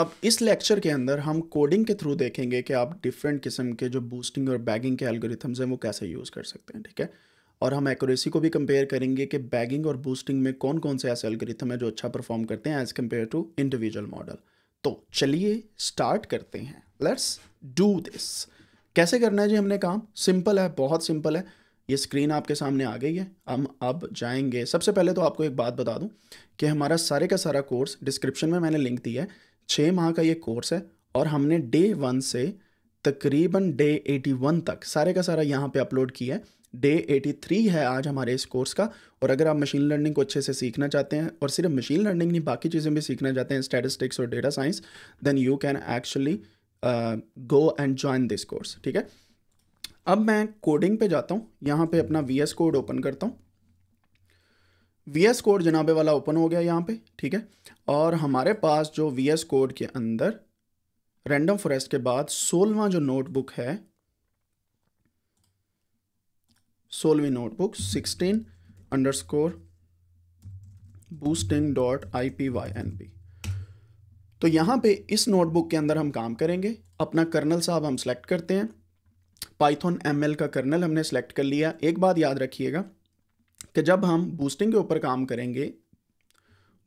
अब इस लेक्चर के अंदर हम कोडिंग के थ्रू देखेंगे कि आप डिफरेंट किस्म के जो बूस्टिंग और बैगिंग के एल्गोरिथम्स हैं वो कैसे यूज़ कर सकते हैं ठीक है और हम एक्यूरेसी को भी कंपेयर करेंगे कि बैगिंग और बूस्टिंग में कौन कौन से ऐसे एल्गोरिथम हैं जो अच्छा परफॉर्म करते हैं as compared to individual model तो चलिए स्टार्ट करते हैं लेट्स डू दिस कैसे करना है जी हमने काम सिंपल है बहुत सिंपल है ये स्क्रीन आपके सामने आ गई है हम अब जाएंगे सबसे पहले तो आपको एक बात बता दूं कि हमारा सारे का सारा कोर्स डिस्क्रिप्शन में मैंने लिंक दी है छः माह का ये कोर्स है और हमने डे वन से तकरीबन डे एटी वन तक सारे का सारा यहाँ पे अपलोड किया है डे एटी थ्री है आज हमारे इस कोर्स का और अगर आप मशीन लर्निंग को अच्छे से सीखना चाहते हैं और सिर्फ मशीन लर्निंग नहीं बाकी चीज़ें भी सीखना चाहते हैं स्टेटिस्टिक्स और data science then you can actually go and join this course ठीक है अब मैं कोडिंग पे जाता हूँ यहाँ पे अपना वी एस कोड ओपन करता हूँ वी एस कोड जनाबे वाला ओपन हो गया यहाँ पे ठीक है और हमारे पास जो वी एस कोड के अंदर रैंडम फॉरेस्ट के बाद सोलवा जो नोटबुक है सोलवी notebook sixteen underscore boosting dot I P Y N P तो यहाँ पे इस नोटबुक के अंदर हम काम करेंगे अपना कर्नल साहब हम सेलेक्ट करते हैं पाइथन एम का कर्नल हमने सेलेक्ट कर लिया एक बात याद रखिएगा कि जब हम बूस्टिंग के ऊपर काम करेंगे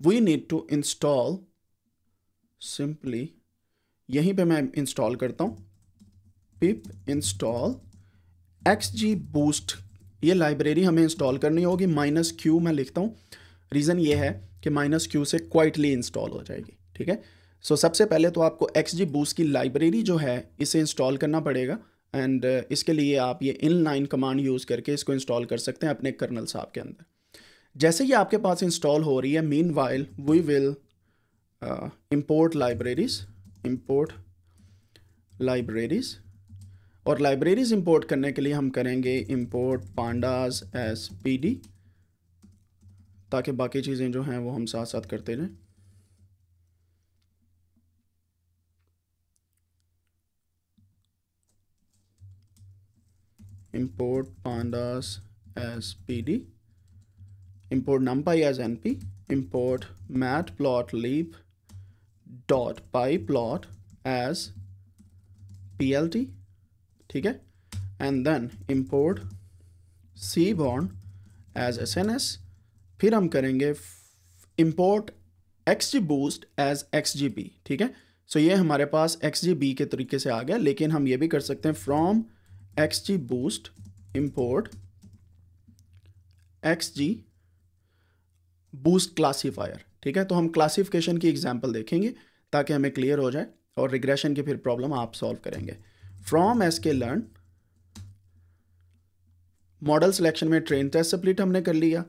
we need to install simply यहीं पे मैं इंस्टॉल करता हूँ pip install X G boost ये लाइब्रेरी हमें इंस्टॉल करनी होगी माइनस क्यू मैं लिखता हूँ रीज़न ये है कि माइनस क्यू से क्वाइटली इंस्टॉल हो जाएगी ठीक है सो so, सबसे पहले तो आपको एक्स जी बूस्ट की लाइब्रेरी जो है इसे इंस्टॉल करना पड़ेगा एंड uh, इसके लिए आप ये इन लाइन कमांड यूज़ करके इसको इंस्टॉल कर सकते हैं अपने कर्नल साहब के अंदर जैसे ही आपके पास इंस्टॉल हो रही है meanwhile we will import libraries import libraries और लाइब्रेरीज इम्पोर्ट करने के लिए हम करेंगे import pandas as P D ताकि बाकी चीज़ें जो हैं वो हम साथ साथ करते रहें import pandas as pd, import numpy as np, import matplotlib dot pyplot as plt, ठीक है, and then import seaborn as sns, फिर हम करेंगे import xgboost as xgb, ठीक है, सो so, ये हमारे पास xgb के तरीके से आ गया लेकिन हम ये भी कर सकते हैं from boost import xg boost classifier ठीक है तो हम क्लासिफिकेशन की एग्जांपल देखेंगे ताकि हमें क्लियर हो जाए और रिग्रेशन की फिर प्रॉब्लम आप सॉल्व करेंगे from S K learn model selection में ट्रेन टेस्ट सप्लीट हमने कर लिया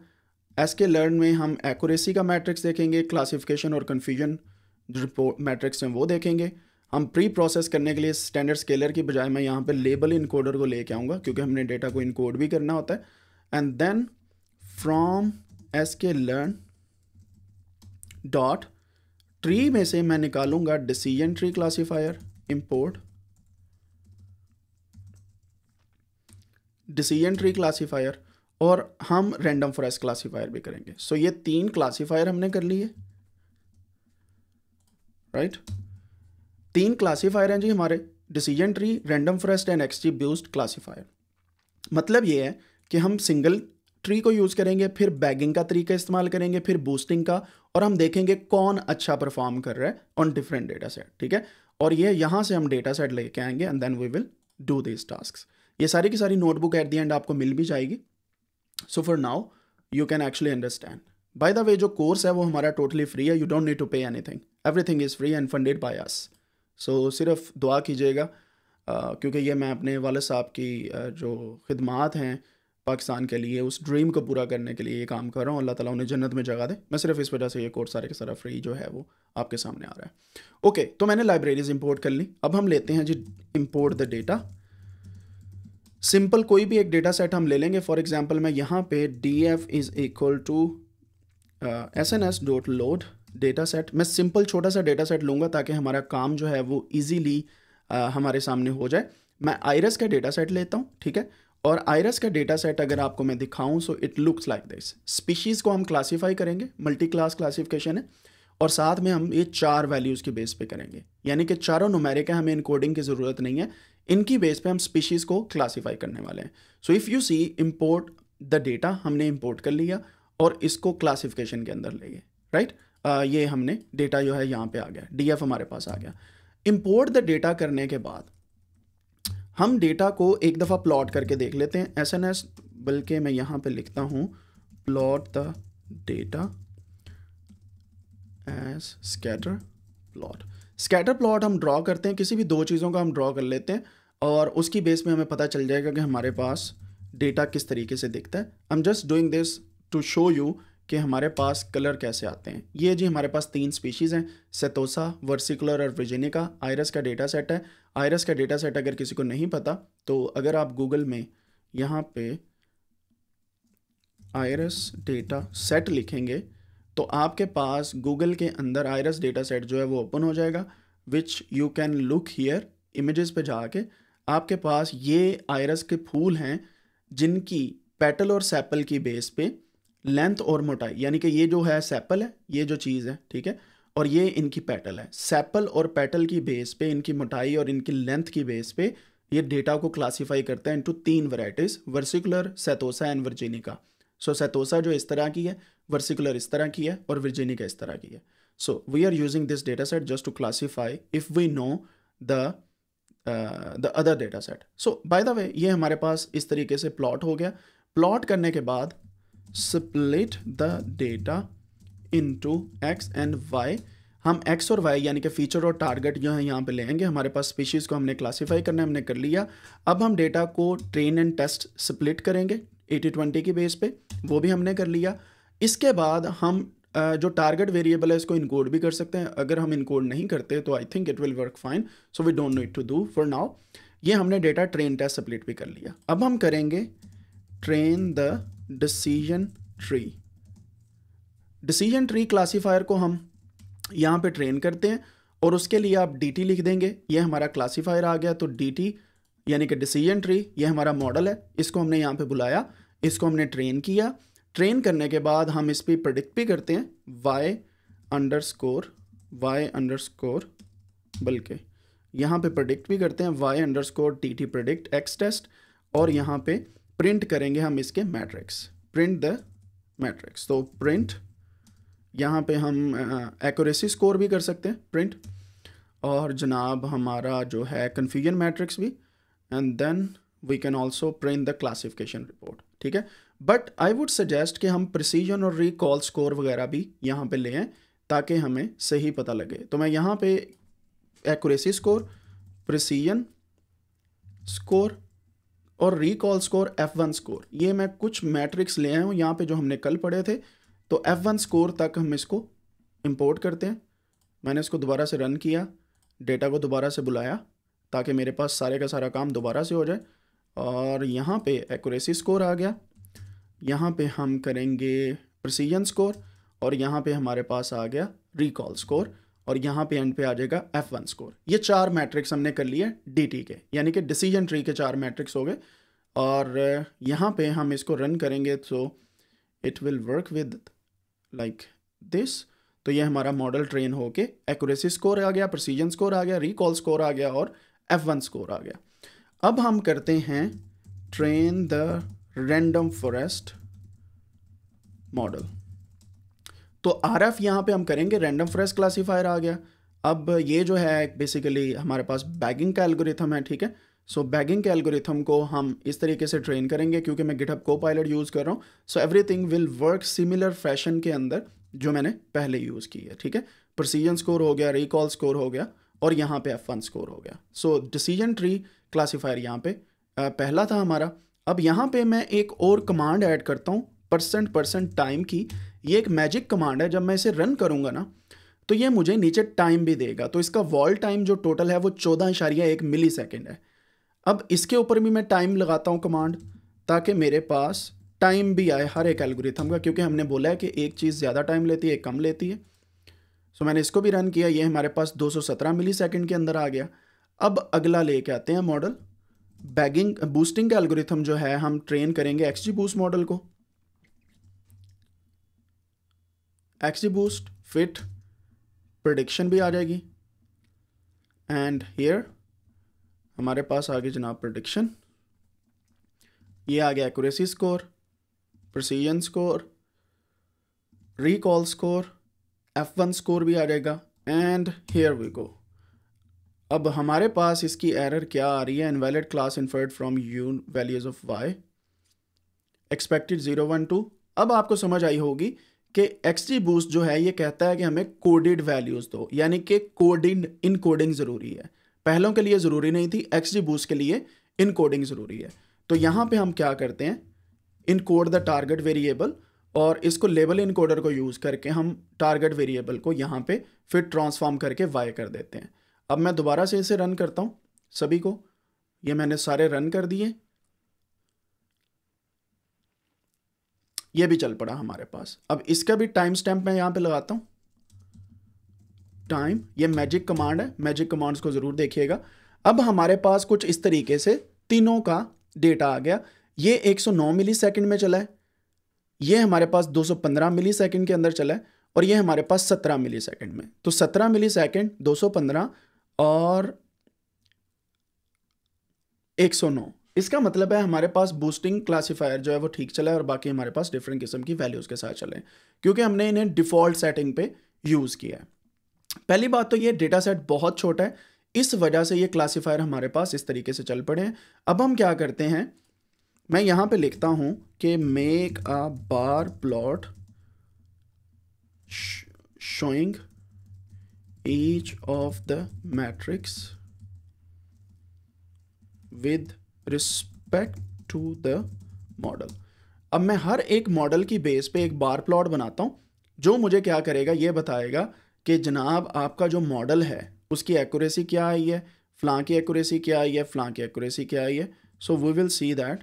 एस के लर्न में हम एक्यूरेसी का मैट्रिक्स देखेंगे क्लासिफिकेशन और कन्फ्यूजन रिपोर्ट मैट्रिक्स में वो देखेंगे हम प्री प्रोसेस करने के लिए स्टैंडर्ड स्केलर की बजाय मैं यहाँ पे लेबल इनकोडर को लेके आऊँगा क्योंकि हमने डेटा को इनकोड भी करना होता है and then from S K learn dot tree में से मैं निकालूंगा decision tree classifier import decision tree classifier और हम रैंडम फॉरेस्ट क्लासीफायर भी करेंगे सो so, ये तीन क्लासीफायर हमने कर लिए राइट right? तीन क्लासीफायर हैं जी हमारे decision tree random forest and XG boost classifier मतलब ये है कि हम सिंगल ट्री को यूज़ करेंगे फिर बैगिंग का तरीका इस्तेमाल करेंगे फिर बूस्टिंग का और हम देखेंगे कौन अच्छा परफॉर्म कर रहा है ऑन डिफरेंट डेटा सेट ठीक है और ये यहाँ से हम डेटा सेट लेके आएंगे and then we will do this task ये सारी की सारी नोटबुक एट दी एंड आपको मिल भी जाएगी so for now you can actually understand by the way जो कोर्स है वो हमारा टोटली फ्री है you don't need to pay anything everything is free and funded by us so सिर्फ दुआ कीजिएगा क्योंकि ये मैं अपने वाल साहब की जो खदमात हैं पाकिस्तान के लिए उस ड्रीम को पूरा करने के लिए ये काम कर रहा हूँ अल्लाह ताला उन्हें जन्नत में जगह दे मैं सिर्फ इस वजह से ये कोर्स सारे के सारा फ्री जो है वो आपके सामने आ रहा है ओके तो मैंने लाइब्रेरीज इंपोर्ट कर ली अब हम लेते हैं जी इम्पोर्ट द डेटा सिंपल कोई भी एक डेटा सेट हम ले लेंगे फॉर एग्जाम्पल मैं यहाँ पे D F is equal to S N S dot load data set मैं सिंपल छोटा सा डेटा सेट लूँगा ताकि हमारा काम जो है वो ईजीली हमारे सामने हो जाए मैं आयरस का डेटा सेट लेता हूँ ठीक है और आयरस का डेटा सेट अगर आपको मैं दिखाऊं so it looks like this species को हम क्लासीफाई करेंगे मल्टी क्लास क्लासिफिकेशन है और साथ में हम ये चार वैल्यूज़ के बेस पे करेंगे यानी कि चारों नुमेरिक है हमें इनकोडिंग की ज़रूरत नहीं है इनकी बेस पे हम स्पीशीज़ को क्लासीफाई करने वाले हैं so if you see import the data हमने इम्पोर्ट कर लिया और इसको क्लासीफिकेशन के अंदर ले गए राइट right? आ, ये हमने डेटा जो है यहाँ पे आ गया डी हमारे पास आ गया इम्पोर्ट द डेटा करने के बाद हम डेटा को एक दफ़ा प्लॉट करके देख लेते हैं एस एन एस बल्कि मैं यहाँ पे लिखता हूँ plot the data as scatter plot scatter plot हम ड्रॉ करते हैं किसी भी दो चीज़ों का हम ड्रॉ कर लेते हैं और उसकी बेस में हमें पता चल जाएगा कि हमारे पास डेटा किस तरीके से दिखता है I am just doing this to show you कि हमारे पास कलर कैसे आते हैं ये जी हमारे पास तीन स्पीशीज़ हैं सेतोसा वर्सिकुलर और विजेनिका आयरस का डेटा सेट है आयरस का डेटा सेट अगर किसी को नहीं पता तो अगर आप गूगल में यहाँ पे आयरस डेटा सेट लिखेंगे तो आपके पास गूगल के अंदर आयरस डेटा सेट जो है वो ओपन हो जाएगा which you can look here images पर जाके आपके पास ये आयरस के फूल हैं जिनकी पेटल और सेपल की बेस पे लेंथ और मोटाई यानी कि ये जो है सेपल है ये जो चीज़ है ठीक है और ये इनकी पैटल है सेपल और पैटल की बेस पे इनकी मोटाई और इनकी लेंथ की बेस पे ये डेटा को क्लासीफाई करता है इनटू तीन varieties versicolor setosa and virginica so setosa जो इस तरह की है वर्सिकुलर इस तरह की है और वर्जिनिका इस तरह की है so we are using this data set just to classify if we know the the other data set so by the way ये हमारे पास इस तरीके से प्लॉट हो गया प्लॉट करने के बाद split the data into x and y हम x और y यानी कि फीचर और टारगेट जो है यहाँ पे लेंगे हमारे पास स्पीशीज़ को हमने क्लासीफाई करना है हमने कर लिया अब हम डेटा को ट्रेन एंड टेस्ट स्प्लिट करेंगे एटी ट्वेंटी की बेस पे वो भी हमने कर लिया इसके बाद हम जो टारगेट वेरिएबल है इसको इनकोड भी कर सकते हैं अगर हम इनकोड नहीं करते तो I think it will work fine so we don't need to do for now ये हमने डेटा ट्रेन टेस्ट स्प्लिट भी कर लिया अब हम करेंगे train the decision tree decision tree classifier को हम यहाँ पे ट्रेन करते हैं और उसके लिए आप डी लिख देंगे ये हमारा क्लासीफायर आ गया तो डी यानी कि डिसीजन ट्री ये हमारा मॉडल है इसको हमने यहाँ पे बुलाया इसको हमने ट्रेन किया ट्रेन करने के बाद हम इस पर प्रडिक्ट भी करते हैं Y underscore Y underscore बल्कि यहाँ पर प्रडिक्ट भी करते हैं Y underscore T T predict X test और यहाँ पे प्रिंट करेंगे हम इसके मैट्रिक्स प्रिंट द मैट्रिक्स तो प्रिंट यहाँ पे हम एक्यूरेसी स्कोर भी कर सकते हैं प्रिंट और जनाब हमारा जो है कन्फ्यूजन मैट्रिक्स भी and then we can also print the classification report ठीक है बट आई वुड सजेस्ट कि हम प्रिसीजन और रिकॉल स्कोर वगैरह भी यहाँ पे ले आएँ ताकि हमें सही पता लगे तो मैं यहाँ पे एक्यूरेसी स्कोर प्रिसीजन स्कोर और recall score F one score ये मैं कुछ मैट्रिक्स ले आया हूँ यहाँ पे जो हमने कल पढ़े थे तो एफ वन स्कोर तक हम इसको इम्पोर्ट करते हैं मैंने इसको दोबारा से रन किया डेटा को दोबारा से बुलाया ताकि मेरे पास सारे का सारा काम दोबारा से हो जाए और यहाँ पे एक्यूरेसी स्कोर आ गया यहाँ पे हम करेंगे प्रसीजन स्कोर और यहाँ पे हमारे पास आ गया रिकॉल स्कोर और यहाँ पे एंड पे आ जाएगा एफ वन स्कोर ये चार मैट्रिक्स हमने कर लिए डी टी के यानी कि डिसीजन ट्री के चार मैट्रिक्स हो गए और यहाँ पे हम इसको रन करेंगे तो it will work with like this तो ये हमारा मॉडल ट्रेन होके एक्यूरेसी स्कोर आ गया प्रोसीजन स्कोर आ गया रिकॉल स्कोर आ गया और एफ वन स्कोर आ गया अब हम करते हैं train the random forest model तो आर एफ यहाँ पर हम करेंगे रैंडम फ्रेश क्लासीफायर आ गया अब ये जो है बेसिकली हमारे पास बैगिंग का एल्गोरिथम है ठीक है सो so, बैगिंग के एल्गोरिथम को हम इस तरीके से ट्रेन करेंगे क्योंकि मैं गिटअप को पायलट यूज़ कर रहा हूँ so everything will work similar fashion के अंदर जो मैंने पहले यूज़ की है ठीक है प्रोसीजन स्कोर हो गया रिकॉल स्कोर हो गया और यहाँ पे एफ वन स्कोर हो गया सो डिसीजन ट्री क्लासीफायर यहाँ पे आ, पहला था हमारा अब यहाँ पे मैं एक और कमांड ऐड करता हूँ परसेंट परसेंट टाइम की ये एक मैजिक कमांड है जब मैं इसे रन करूँगा ना तो ये मुझे नीचे टाइम भी देगा तो इसका वॉल टाइम जो टोटल है वो चौदह इशारिया एक मिली सेकेंड है अब इसके ऊपर भी मैं टाइम लगाता हूँ कमांड ताकि मेरे पास टाइम भी आए हर एक एल्गोरिथम का क्योंकि हमने बोला है कि एक चीज़ ज़्यादा टाइम लेती है एक कम लेती है सो मैंने इसको भी रन किया ये हमारे पास दो मिली सेकेंड के अंदर आ गया अब अगला ले आते हैं मॉडल बैगिंग बूस्टिंग का एल्गोरिथम जो है हम ट्रेन करेंगे एक्सजी बूस्ट मॉडल को एक्सी बूस्ट फिट प्रडिक्शन भी आ जाएगी एंड हेयर हमारे पास आ गई जनाब प्रडिक्शन ये आ गया accuracy score precision score recall score F one score भी आ जाएगा एंड हेयर वी गो अब हमारे पास इसकी एरर क्या आ रही है invalid class inferred from you values of y expected zero one two अब आपको समझ आई होगी कि एक्सटी बूस्ट जो है ये कहता है कि हमें कोडेड वैल्यूज़ दो यानी कि कोडिंग इन कोडिंग ज़रूरी है पहलों के लिए ज़रूरी नहीं थी एक्स जी बूस्ट के लिए इन कोडिंग ज़रूरी है तो यहाँ पे हम क्या करते हैं encode the target variable और इसको लेबल इनकोडर को यूज़ करके हम टारगेट वेरिएबल को यहाँ पे फिर ट्रांसफॉर्म करके वाई कर देते हैं अब मैं दोबारा से इसे रन करता हूँ सभी को ये मैंने सारे रन कर दिए ये भी चल पड़ा हमारे पास अब इसका भी टाइम स्टैम्प मैं यहाँ पे लगाता हूँ टाइम ये मैजिक कमांड है मैजिक कमांड्स को ज़रूर देखिएगा अब हमारे पास कुछ इस तरीके से तीनों का डेटा आ गया ये 109 मिलीसेकंड में चला है ये हमारे पास 215 मिलीसेकंड के अंदर चला है और ये हमारे पास 17 मिलीसेकंड में तो 17 मिलीसेकंड 215 और 109 इसका मतलब है हमारे पास बूस्टिंग क्लासीफायर जो है वो ठीक चला है और बाकी हमारे पास डिफरेंट किस्म की वैल्यूज़ के साथ चले क्योंकि हमने इन्हें डिफ़ॉल्ट सेटिंग पे यूज़ किया है पहली बात तो ये डेटा सेट बहुत छोटा है इस वजह से ये क्लासीफायर हमारे पास इस तरीके से चल पड़े हैं अब हम क्या करते हैं मैं यहां पर लिखता हूं कि make a bar plot showing each of the matrix with respect to the model अब मैं हर एक मॉडल की बेस पे एक बार प्लॉट बनाता हूँ जो मुझे क्या करेगा ये बताएगा कि जनाब आपका जो मॉडल है उसकी एक्यूरेसी क्या आई है फ्लां की एक्यूरेसी क्या आई है फ्लां की एक्यूरेसी क्या आई है so we will see that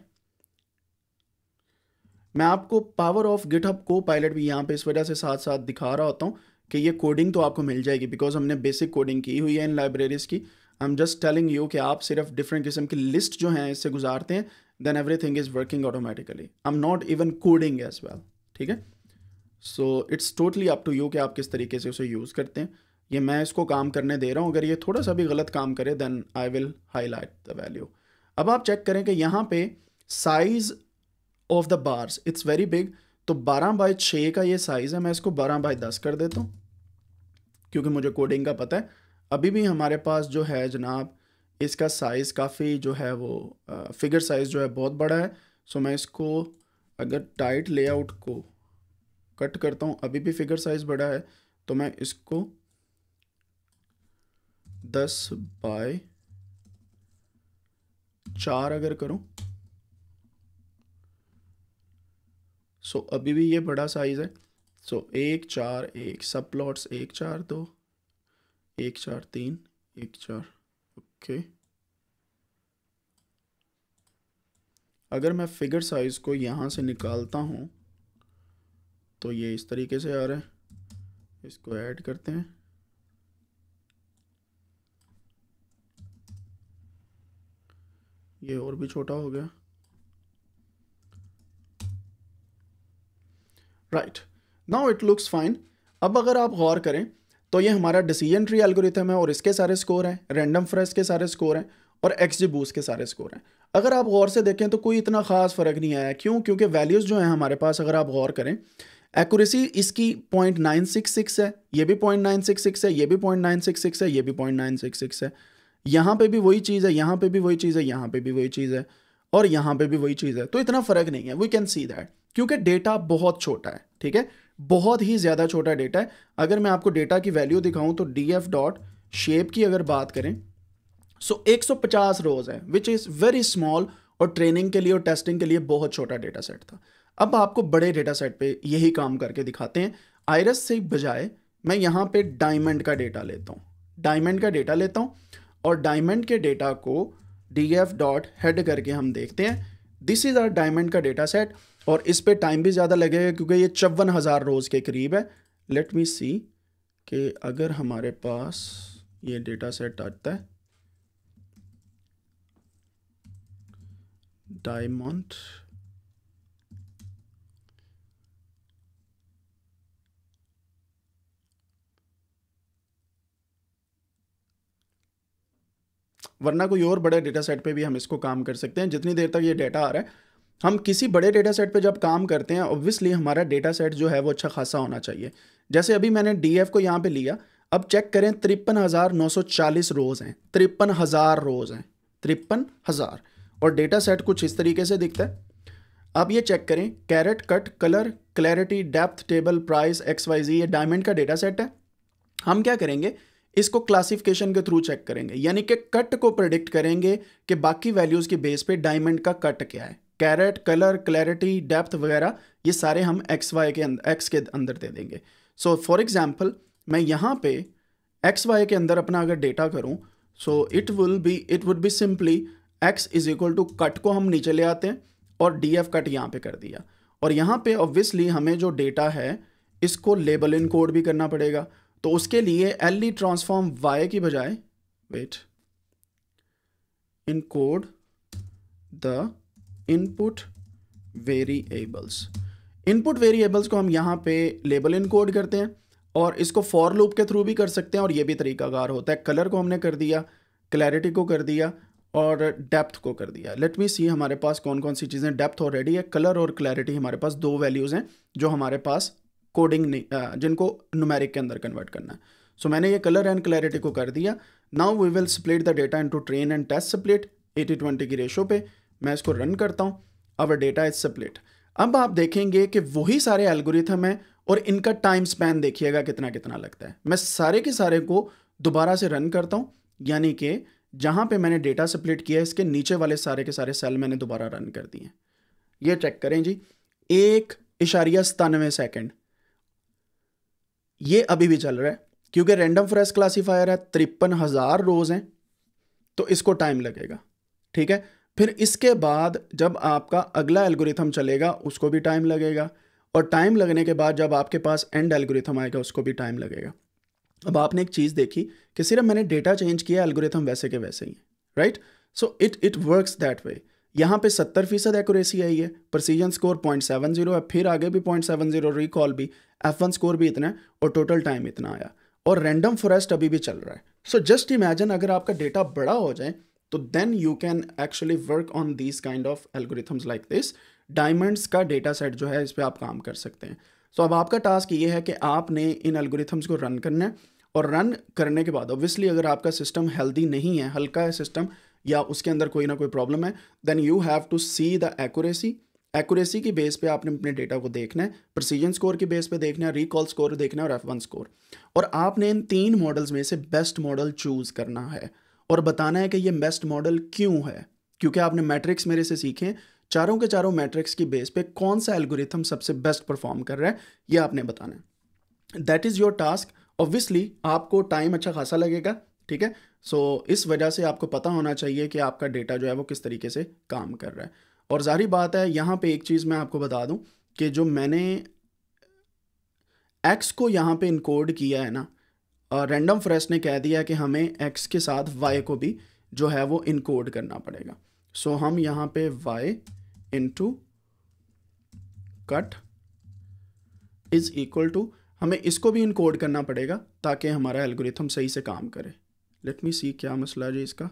मैं आपको power of GitHub Copilot भी यहाँ पे इस वजह से साथ साथ दिखा रहा होता हूँ कि ये कोडिंग तो आपको मिल जाएगी बिकॉज हमने बेसिक कोडिंग की हुई है इन लाइब्रेरीज़ की I am just telling you कि आप सिर्फ डिफरेंट किस्म की लिस्ट जो हैं इससे गुजारते हैं then everything is working automatically I am not even coding as well ठीक है so it's totally up to you कि आप किस तरीके से उसे यूज़ करते हैं ये मैं इसको काम करने दे रहा हूँ अगर ये थोड़ा सा भी गलत काम करे then I will highlight the value अब आप चेक करें कि यहाँ पे size of the bars it's very big तो 12 बाई 6 का ये साइज़ है मैं इसको 12 बाई 10 कर देता हूँ क्योंकि मुझे कोडिंग का पता है अभी भी हमारे पास जो है जनाब इसका साइज़ काफ़ी जो है वो फिगर साइज़ जो है बहुत बड़ा है सो मैं इसको अगर टाइट लेआउट को कट करता हूँ अभी भी फिगर साइज़ बड़ा है तो मैं इसको दस बाय चार अगर करूँ सो अभी भी ये बड़ा साइज़ है सो एक चार एक सब प्लॉट्स एक चार दो एक चार तीन एक चार ओके अगर मैं फिगर साइज़ को यहाँ से निकालता हूँ तो ये इस तरीके से आ रहा है इसको ऐड करते हैं ये और भी छोटा हो गया right now it looks fine अब अगर आप गौर करें तो ये हमारा डिसीजन ट्री एल्गोरिथम है और इसके सारे स्कोर हैं रैंडम फ्रेश के सारे स्कोर हैं और एक्स जी बूस के सारे स्कोर हैं अगर आप गौर से देखें तो कोई इतना ख़ास फ़र्क नहीं आया क्यों क्योंकि वैल्यूज़ जो हैं हमारे पास अगर आप गौर करें एक्यूरेसी इसकी पॉइंट नाइन सिक्स सिक्स है ये भी पॉइंट नाइन सिक्स सिक्स है ये भी पॉइंट नाइन सिक्स सिक्स है ये भी पॉइंट नाइन सिक्स सिक्स है यहाँ पे भी वही चीज़ है यहाँ पे भी वही चीज़ है यहाँ पे भी वही चीज़ है और यहाँ पे भी वही चीज़ है तो इतना फ़र्क नहीं है वी कैन सी दैट क्योंकि डेटा बहुत छोटा है ठीक है बहुत ही ज़्यादा छोटा डेटा है अगर मैं आपको डेटा की वैल्यू दिखाऊं तो डी एफ डॉट शेप की अगर बात करें सो so 150 रोज है विच इज़ वेरी स्मॉल और ट्रेनिंग के लिए और टेस्टिंग के लिए बहुत छोटा डेटा सेट था अब आपको बड़े डेटा सेट पर यही काम करके दिखाते हैं आयरस से बजाय मैं यहाँ पर डायमंड का डेटा लेता हूँ डायमंड का डेटा लेता हूँ और डायमंड के डेटा को डी एफ डॉट हेड करके हम देखते हैं दिस इज़ आर डायमंड का डेटा सेट और इस पे टाइम भी ज़्यादा लगेगा क्योंकि ये चौवन हज़ार रोज़ के करीब है लेट मी सी कि अगर हमारे पास ये डेटा सेट आता है डायमंड वरना कोई और बड़े डेटा सेट पर भी हम इसको काम कर सकते हैं जितनी देर तक ये डेटा आ रहा है हम किसी बड़े डेटा सेट पर जब काम करते हैं ऑब्वियसली हमारा डेटा सेट जो है वो अच्छा खासा होना चाहिए जैसे अभी मैंने डी को यहाँ पर लिया अब चेक करें तिरपन हज़ार नौ सौ चालीस रोज़ हैं तिरपन हज़ार रोज़ हैं तिरपन हज़ार और डेटा सेट कुछ इस तरीके से दिखता है अब ये चेक करें carat cut colour clarity depth table price X Y Z ये डायमंड का डेटा सेट है हम क्या करेंगे इसको क्लासिफिकेशन के थ्रू चेक करेंगे यानी कि कट को प्रडिक्ट करेंगे कि बाकी वैल्यूज़ के बेस पे डायमंड का कट क्या है कैरेट कलर क्लैरिटी डेप्थ वगैरह ये सारे हम एक्स वाई के अंदर एक्स के अंदर दे देंगे सो फॉर एग्जाम्पल मैं यहाँ पे एक्स वाई के अंदर अपना अगर डेटा करूँ so it will be it would be simply X is equal to cut को हम नीचे ले आते हैं और डी एफ कट यहाँ पे कर दिया और यहाँ पे ऑब्वियसली हमें जो डेटा है इसको लेबल इन कोड भी करना पड़ेगा तो उसके लिए एल ई ट्रांसफॉर्म वाई की बजाय wait encode the input variables input variables को हम यहां पे लेबल इनकोड करते हैं और इसको फॉर लूप के थ्रू भी कर सकते हैं और ये भी तरीकाकार होता है कलर को हमने कर दिया क्लैरिटी को कर दिया और डेप्थ को कर दिया लेट मी सी हमारे पास कौन कौन सी चीज़ें डेप्थ ऑलरेडी है कलर और क्लैरिटी हमारे पास दो वैल्यूज़ हैं जो हमारे पास कोडिंग जिनको नुमेरिक के अंदर कन्वर्ट करना है सो so, मैंने ये कलर एंड क्लैरिटी को कर दिया now we will split the data into train and test split eighty twenty की रेशो पे मैं इसको रन करता हूँ अवर डेटा इज स्प्लिट अब आप देखेंगे कि वही सारे एल्गोरिथम हैं और इनका टाइम स्पैन देखिएगा कितना कितना लगता है मैं सारे के सारे को दोबारा से रन करता हूँ यानी कि जहाँ पे मैंने डेटा सप्लिट किया है इसके नीचे वाले सारे के सारे सेल मैंने दोबारा रन कर दिए हैं ये चेक करें जी एक इशारिया सतानवे सेकेंड ये अभी भी चल रहा है क्योंकि रैंडम फ्रेश क्लासीफायर है तिरपन हज़ार रोज़ हैं तो इसको टाइम लगेगा ठीक है फिर इसके बाद जब आपका अगला एल्गोरिथम चलेगा उसको भी टाइम लगेगा और टाइम लगने के बाद जब आपके पास एंड एल्गोरिथम आएगा उसको भी टाइम लगेगा अब आपने एक चीज़ देखी कि सिर्फ मैंने डेटा चेंज किया एल्गोरिथम वैसे के वैसे ही right so it it works that way यहाँ पे सत्तर फीसद एक्यूरेसी आई है precision score point seven zero है फिर आगे भी पॉइंट सेवन जीरो रिकॉल भी एफ वन स्कोर भी इतना है और टोटल टाइम इतना आया और रैंडम फॉरेस्ट अभी भी चल रहा है सो जस्ट इमेजिन अगर आपका डेटा बड़ा हो जाए तो then you can actually work on this kind of algorithms like this diamonds का डेटा सेट जो है इस पर आप काम कर सकते हैं सो so, अब आपका टास्क ये है कि आपने इन एल्गोरिथम्स को रन करना है और रन करने के बाद ऑब्वियसली अगर आपका सिस्टम हेल्दी नहीं है हल्का है सिस्टम या उसके अंदर कोई ना कोई प्रॉब्लम है then you have to see the accuracy accuracy की बेस पे आपने अपने डेटा को देखना है प्रोसीजन स्कोर की बेस पे देखना है रिकॉल स्कोर देखना है और एफ वन स्कोर और आपने इन तीन मॉडल्स में से बेस्ट मॉडल चूज़ करना है और बताना है कि ये बेस्ट मॉडल क्यों है क्योंकि आपने मैट्रिक्स मेरे से सीखे चारों के चारों मैट्रिक्स की बेस पे कौन सा एल्गोरिथम सबसे बेस्ट परफॉर्म कर रहा है ये आपने बताना है that is your task obviously आपको टाइम अच्छा खासा लगेगा ठीक है सो so, इस वजह से आपको पता होना चाहिए कि आपका डेटा जो है वो किस तरीके से काम कर रहा है और जाहिर बात है यहाँ पे एक चीज़ मैं आपको बता दूँ कि जो मैंने एक्स को यहाँ पे इनकोड किया है ना रैंडम फ्रेस्ट ने कह दिया कि हमें एक्स के साथ वाई को भी जो है वो इनकोड करना पड़ेगा सो so, हम यहाँ पे y into cut is equal to हमें इसको भी इनकोड करना पड़ेगा ताकि हमारा एल्गोरिथम सही से काम करे लेट मी सी क्या मसला जी इसका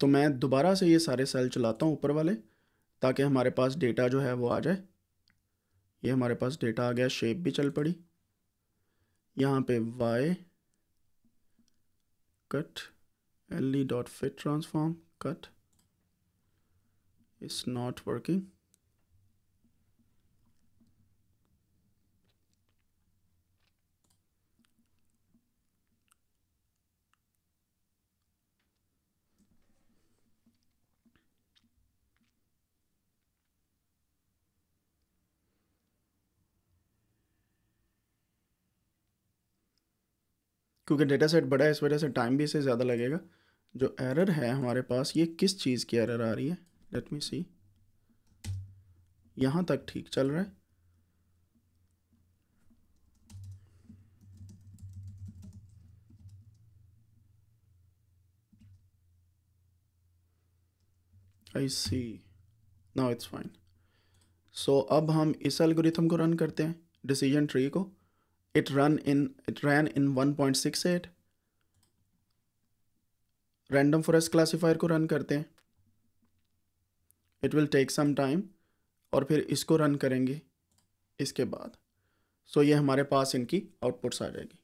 तो मैं दोबारा से ये सारे सेल चलाता हूँ ऊपर वाले ताकि हमारे पास डेटा जो है वो आ जाए ये हमारे पास डेटा आ गया शेप भी चल पड़ी यहाँ पे y cut L E dot fit transform cut it's not working क्योंकि डेटा सेट बड़ा है इस वजह से टाइम भी इसे ज़्यादा लगेगा जो एरर है हमारे पास ये किस चीज़ की एरर आ रही है लेट मी सी यहाँ तक ठीक चल रहा है I see now it's fine so अब हम इस एल्गोरिथम को रन करते हैं डिसीजन ट्री को it run in it ran in 1.68 random forest classifier को रन करते हैं it will take some time और फिर इसको रन करेंगे इसके बाद सो so, ये हमारे पास इनकी outputs आ जाएगी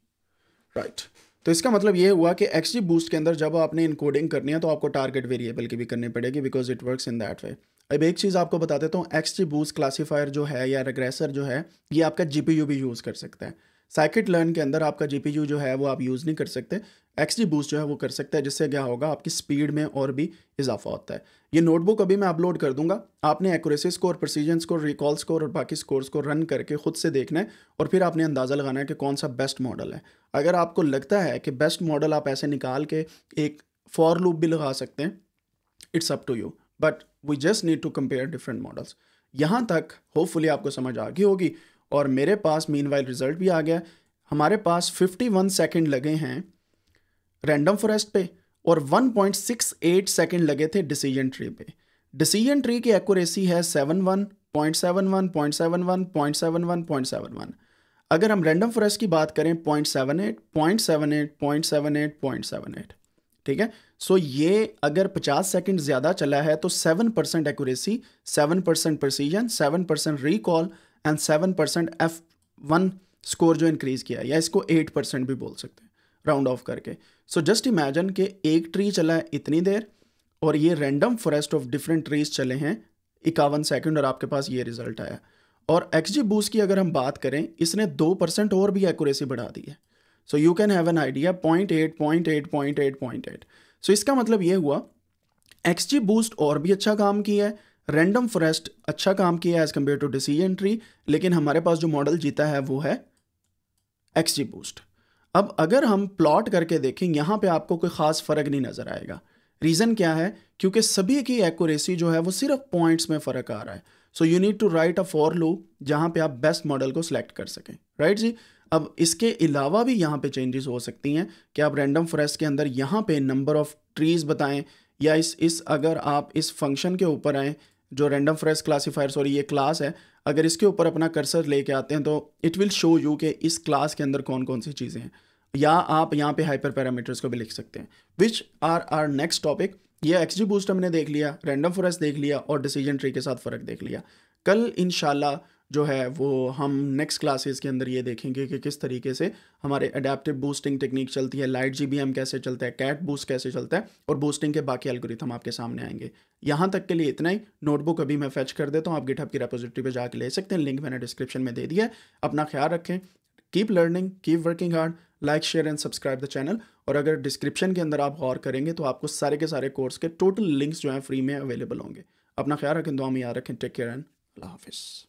राइट right. तो इसका मतलब ये हुआ कि एक्स जी बूस्ट के अंदर जब आपने इनकोडिंग करनी है तो आपको टारगेट वेरिएबल की भी करनी पड़ेगी because it works in that way अब एक चीज़ आपको बता देता हूँ एक्स जी बूस्ट क्लासीफायर जो है या रेग्रेसर जो है ये आपका जी यू भी यूज़ कर सकता है साइकिट लर्न के अंदर आपका जी जो है वो आप यूज़ नहीं कर सकते एक्स बूस्ट जो है वो कर सकते हैं जिससे क्या होगा आपकी स्पीड में और भी इजाफा होता है ये नोटबुक अभी मैं अपलोड कर दूंगा आपने accuracy score precision score recall score और बाकी स्कोर्स को रन करके खुद से देखना है और फिर आपने अंदाज़ा लगाना है कि कौन सा बेस्ट मॉडल है अगर आपको लगता है कि बेस्ट मॉडल आप ऐसे निकाल के एक फॉर लूप भी लगा सकते हैं it's up to you but we just need to compare different models यहाँ तक होपफुली आपको समझ आ गई होगी और मेरे पास मीन वाइल रिज़ल्ट भी आ गया हमारे पास 51 सेकेंड लगे हैं रैंडम फॉरेस्ट पे और 1.68 सेकेंड लगे थे डिसीजन ट्री पे डिसीजन ट्री की एक्यूरेसी है 71, 0.71, अगर हम रैंडम फॉरेस्ट की बात करें 0.78, 0.78, 0.78, 0.78 ठीक है सो so, ये अगर 50 सेकेंड ज़्यादा चला है तो 7 percent accuracy 7 percent precision seven percent recall and seven percent F one score जो इंक्रीज़ किया है या इसको एट परसेंट भी बोल सकते हैं राउंड ऑफ करके सो जस्ट इमेजन कि एक ट्री चला है इतनी देर और ये random forest of different trees चले हैं इक्यावन सेकेंड और आपके पास ये रिजल्ट आया और एक्स जी बूस की अगर हम बात करें इसने दो परसेंट और भी एक्यूरेसी बढ़ा दी है so you can have an idea point eight point eight point eight point eight so इसका मतलब ये हुआ एक्स जी बूस्ट और भी अच्छा काम किया है रैंडम फॉरेस्ट अच्छा काम किया as compared to decision tree लेकिन हमारे पास जो मॉडल जीता है वो है एक्स जी बूस्ट अब अगर हम प्लॉट करके देखें यहाँ पे आपको कोई ख़ास फ़र्क नहीं नज़र आएगा रीज़न क्या है क्योंकि सभी की एक्यूरेसी जो है वो सिर्फ पॉइंट्स में फ़र्क आ रहा है so you need to write a for loop जहाँ पे आप बेस्ट मॉडल को सिलेक्ट कर सकें राइट जी अब इसके अलावा भी यहाँ पे चेंजेस हो सकती हैं कि आप रैंडम फॉरेस्ट के अंदर यहाँ पे नंबर ऑफ़ ट्रीज़ बताएं या इस इस अगर आप इस फंक्शन के ऊपर आएँ जो रैंडम फ्रेश क्लासीफायर सॉरी ये क्लास है अगर इसके ऊपर अपना कर्सर लेके आते हैं तो इट विल शो यू कि इस क्लास के अंदर कौन कौन सी चीज़ें हैं या आप यहाँ पे हाइपर पैरामीटर्स को भी लिख सकते हैं which are are next topic ये एक्सजी बूस्ट हमने देख लिया रैंडम फॉरेस्ट देख लिया और डिसीजन ट्री के साथ फ़र्क देख लिया कल इन जो है वो हम नेक्स्ट क्लासेस के अंदर ये देखेंगे कि किस तरीके से हमारे अडेप्टिव बूस्टिंग टेक्निक चलती है लाइट जी कैसे चलता है कैट बूस्ट कैसे चलता है और बूस्टिंग के बाकी एल्गोरिथम आपके सामने आएंगे यहाँ तक के लिए इतना ही नोटबुक अभी मैं फैच कर देता हूँ आप गिटहब की रेपोजिटरी पर जाकर ले सकते हैं लिंक मैंने डिस्क्रिप्शन में दे दिया है अपना ख्याल रखें keep learning keep working hard like share and subscribe the channel और अगर डिस्क्रिप्शन के अंदर आप गौर करेंगे तो आपको सारे के सारे कोर्स के टोटल लिंक्स जो हैं फ्री में अवेलेबल होंगे अपना ख्याल रखें दुआ में याद रखें टेक केयर एंड अल्लाह हाफिज़